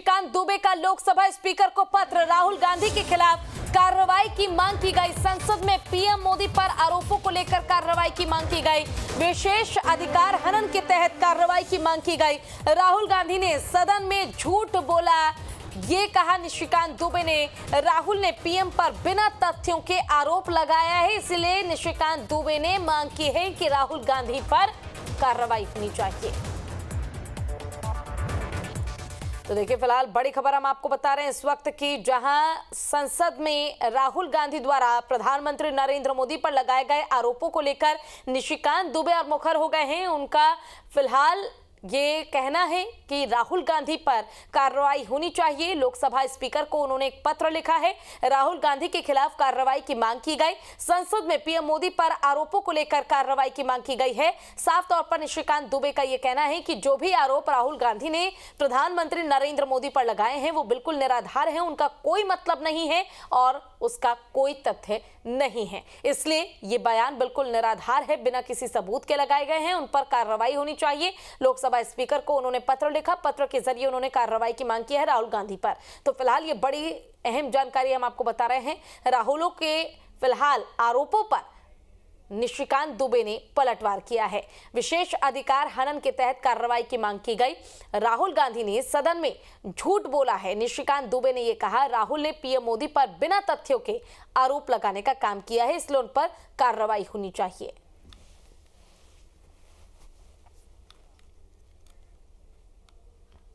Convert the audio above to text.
शशिकांत दुबे का लोकसभा स्पीकर को पत्र राहुल गांधी के खिलाफ कार्रवाई की मांग की गई संसद में पीएम मोदी पर आरोपों को लेकर कार्रवाई की मांग की गई विशेष अधिकार हनन के तहत कार्रवाई की मांग की गई राहुल गांधी ने सदन में झूठ बोला ये कहा निशिकांत दुबे ने राहुल ने पीएम पर बिना तथ्यों के आरोप लगाया है इसलिए निशिकांत दुबे ने मांग की है कि राहुल गांधी पर कार्रवाई होनी चाहिए तो देखिए फिलहाल बड़ी खबर हम आपको बता रहे हैं इस वक्त की जहां संसद में राहुल गांधी द्वारा प्रधानमंत्री नरेंद्र मोदी पर लगाए गए आरोपों को लेकर निशिकांत दुबे और मुखर हो गए हैं उनका फिलहाल ये कहना है कि राहुल गांधी पर कार्रवाई होनी चाहिए लोकसभा स्पीकर को उन्होंने एक पत्र लिखा है राहुल गांधी के खिलाफ कार्रवाई की मांग की गई संसद में पीएम मोदी पर आरोपों को लेकर कार्रवाई की मांग की गई है साफ तौर पर निशिकांत दुबे का ये कहना है कि जो भी आरोप राहुल गांधी ने प्रधानमंत्री नरेंद्र मोदी पर लगाए हैं वो बिल्कुल निराधार है उनका कोई मतलब नहीं है और उसका कोई तथ्य नहीं है इसलिए ये बयान बिल्कुल निराधार है बिना किसी सबूत के लगाए गए हैं उन पर कार्रवाई होनी चाहिए लोकसभा स्पीकर को उन्होंने पत्र लिखा पत्र के जरिए उन्होंने कार्रवाई की मांग की है राहुल गांधी पर तो फिलहाल ये बड़ी अहम जानकारी हम आपको बता रहे हैं राहुलों के फिलहाल आरोपों पर निशिकांत दुबे ने पलटवार किया है विशेष अधिकार हनन के तहत कार्रवाई की मांग की गई राहुल गांधी ने सदन में झूठ बोला है निशिकांत दुबे ने यह कहा राहुल ने पीएम मोदी पर बिना तथ्यों के आरोप लगाने का काम किया है इसलिए उन पर कार्रवाई होनी चाहिए